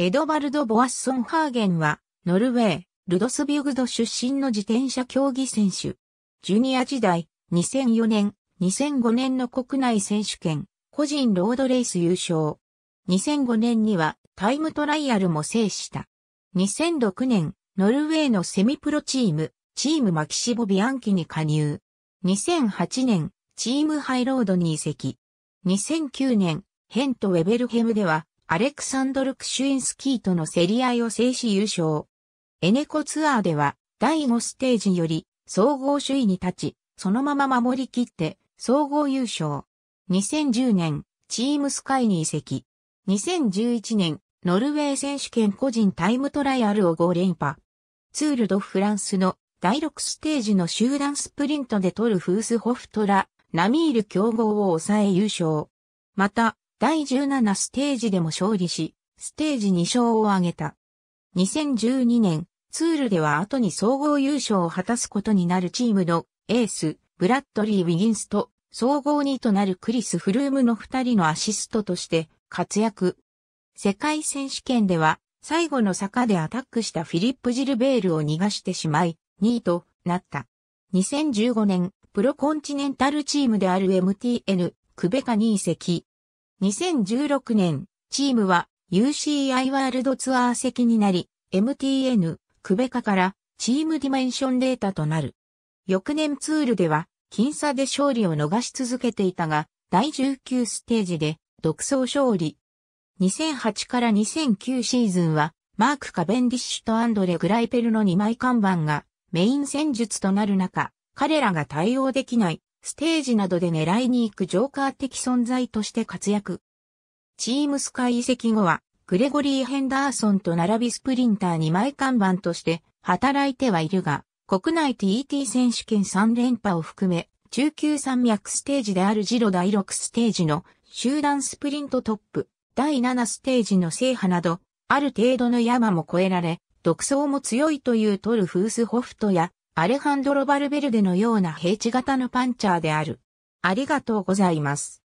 エドバルド・ボアッソンハーゲンは、ノルウェー、ルドスビュグド出身の自転車競技選手。ジュニア時代、2004年、2005年の国内選手権、個人ロードレース優勝。2005年にはタイムトライアルも制した。2006年、ノルウェーのセミプロチーム、チームマキシボ・ビアンキに加入。2008年、チームハイロードに移籍。2009年、ヘント・ウェベルヘムでは、アレクサンドル・クシュインスキーとの競り合いを制し優勝。エネコツアーでは、第5ステージより、総合首位に立ち、そのまま守り切って、総合優勝。2010年、チームスカイに移籍。2011年、ノルウェー選手権個人タイムトライアルを5連覇。ツールドフランスの第6ステージの集団スプリントで取るフースホフトラ、ナミール競合を抑え優勝。また、第17ステージでも勝利し、ステージ2勝を挙げた。2012年、ツールでは後に総合優勝を果たすことになるチームのエース、ブラッドリー・ウィギンスと総合2位となるクリス・フルームの2人のアシストとして活躍。世界選手権では最後の坂でアタックしたフィリップ・ジルベールを逃がしてしまい、2位となった。2015年、プロコンチネンタルチームである MTN、クベカ2遺跡、2016年、チームは UCI ワールドツアー席になり、MTN、クベカからチームディメンションデータとなる。翌年ツールでは、僅差で勝利を逃し続けていたが、第19ステージで独走勝利。2008から2009シーズンは、マーク・カベンディッシュとアンドレ・グライペルの2枚看板がメイン戦術となる中、彼らが対応できないステージなどで狙いに行くジョーカー的存在として活躍。チームスカイ移籍後は、グレゴリー・ヘンダーソンと並びスプリンター2枚看板として働いてはいるが、国内 t t 選手権3連覇を含め、中級山脈ステージであるジロ第6ステージの集団スプリントトップ、第7ステージの制覇など、ある程度の山も越えられ、独走も強いというトルフースホフトやアレハンドロ・バルベルデのような平地型のパンチャーである。ありがとうございます。